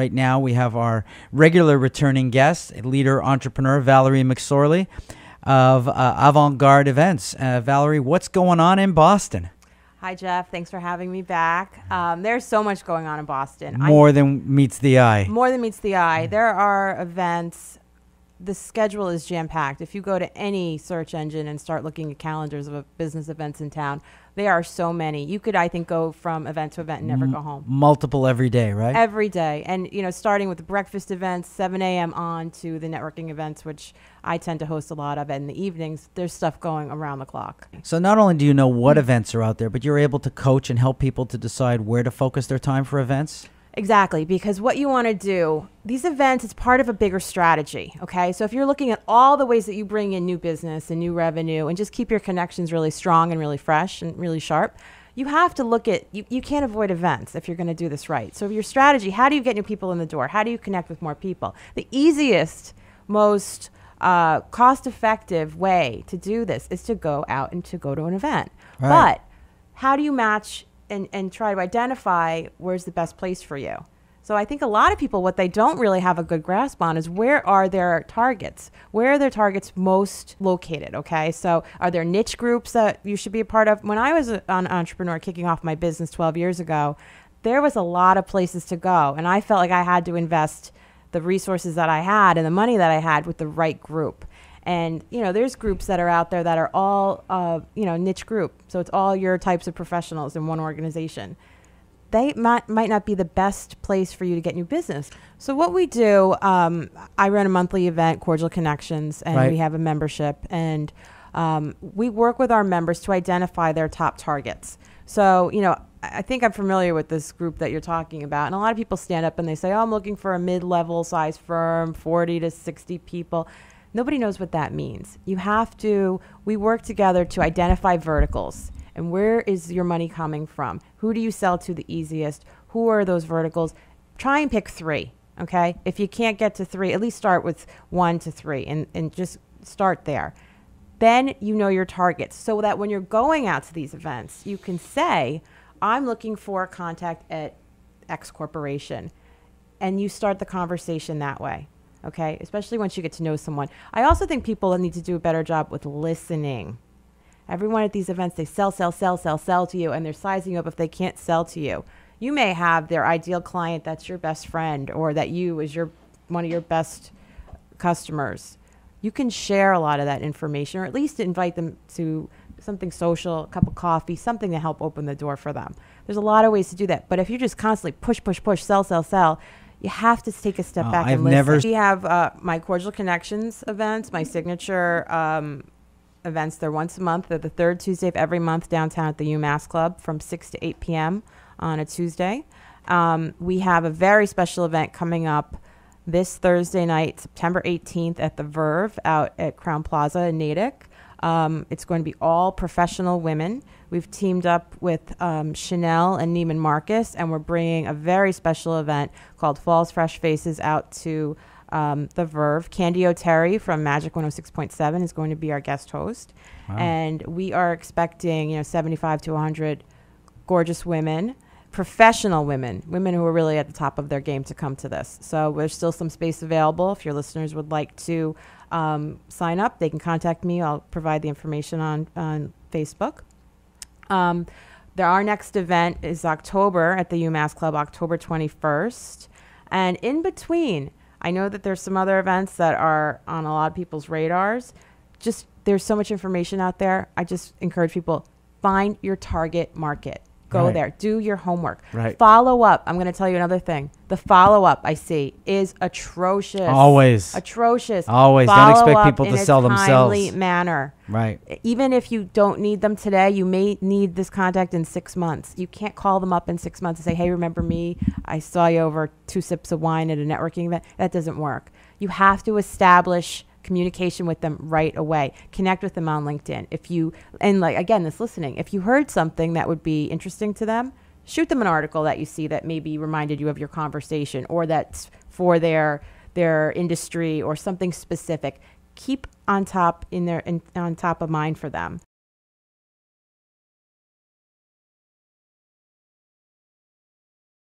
Right now, we have our regular returning guest, leader entrepreneur Valerie McSorley of uh, Avant Garde Events. Uh, Valerie, what's going on in Boston? Hi, Jeff. Thanks for having me back. Um, there's so much going on in Boston. More I'm, than meets the eye. More than meets the eye. Mm. There are events the schedule is jam packed. If you go to any search engine and start looking at calendars of business events in town, there are so many. You could, I think, go from event to event and never M- go home. Multiple every day, right? Every day. And, you know, starting with the breakfast events, 7 a.m. on to the networking events, which I tend to host a lot of. And in the evenings, there's stuff going around the clock. So not only do you know what mm-hmm. events are out there, but you're able to coach and help people to decide where to focus their time for events? Exactly, because what you want to do, these events, it's part of a bigger strategy. Okay. So if you're looking at all the ways that you bring in new business and new revenue and just keep your connections really strong and really fresh and really sharp, you have to look at, you, you can't avoid events if you're going to do this right. So your strategy, how do you get new people in the door? How do you connect with more people? The easiest, most uh, cost effective way to do this is to go out and to go to an event. Right. But how do you match and, and try to identify where's the best place for you. So I think a lot of people, what they don't really have a good grasp on is where are their targets? Where are their targets most located? Okay. So are there niche groups that you should be a part of? When I was an entrepreneur kicking off my business 12 years ago, there was a lot of places to go. And I felt like I had to invest the resources that I had and the money that I had with the right group and you know there's groups that are out there that are all uh, you know niche group so it's all your types of professionals in one organization they might, might not be the best place for you to get new business so what we do um, i run a monthly event cordial connections and right. we have a membership and um, we work with our members to identify their top targets so you know I think I'm familiar with this group that you're talking about. And a lot of people stand up and they say, Oh, I'm looking for a mid level size firm, 40 to 60 people. Nobody knows what that means. You have to, we work together to identify verticals and where is your money coming from? Who do you sell to the easiest? Who are those verticals? Try and pick three, okay? If you can't get to three, at least start with one to three and, and just start there. Then you know your targets so that when you're going out to these events, you can say, I'm looking for a contact at X Corporation. And you start the conversation that way okay? Especially once you get to know someone. I also think people need to do a better job with listening. Everyone at these events, they sell, sell, sell, sell, sell to you, and they're sizing you up if they can't sell to you. You may have their ideal client that's your best friend or that you is your one of your best customers. You can share a lot of that information or at least invite them to something social, a cup of coffee, something to help open the door for them. There's a lot of ways to do that. But if you're just constantly push, push, push, sell, sell, sell, you have to take a step oh, back I've and listen. Never we have uh, my Cordial Connections events, my signature um, events. They're once a month. They're the third Tuesday of every month downtown at the UMass Club from 6 to 8 p.m. on a Tuesday. Um, we have a very special event coming up this Thursday night, September 18th at the Verve out at Crown Plaza in Natick. Um, it's going to be all professional women. We've teamed up with um, Chanel and Neiman Marcus, and we're bringing a very special event called Falls Fresh Faces out to um, The Verve. Candy O'Terry from Magic 106.7 is going to be our guest host. Wow. And we are expecting, you know, 75 to 100 gorgeous women professional women, women who are really at the top of their game to come to this. So there's still some space available if your listeners would like to um, sign up. They can contact me. I'll provide the information on, on Facebook. Um, there, our next event is October at the UMass Club, October 21st. And in between, I know that there's some other events that are on a lot of people's radars. Just there's so much information out there. I just encourage people find your target market. Go right. there. Do your homework. Right. Follow up. I'm going to tell you another thing. The follow up I see is atrocious. Always. Atrocious. Always. Follow don't expect people to sell themselves. In a timely manner. Right. Even if you don't need them today, you may need this contact in six months. You can't call them up in six months and say, hey, remember me? I saw you over two sips of wine at a networking event. That doesn't work. You have to establish communication with them right away. Connect with them on LinkedIn. If you, and like, again, this listening, if you heard something that would be interesting to them, shoot them an article that you see that maybe reminded you of your conversation or that's for their their industry or something specific keep on top in their in, on top of mind for them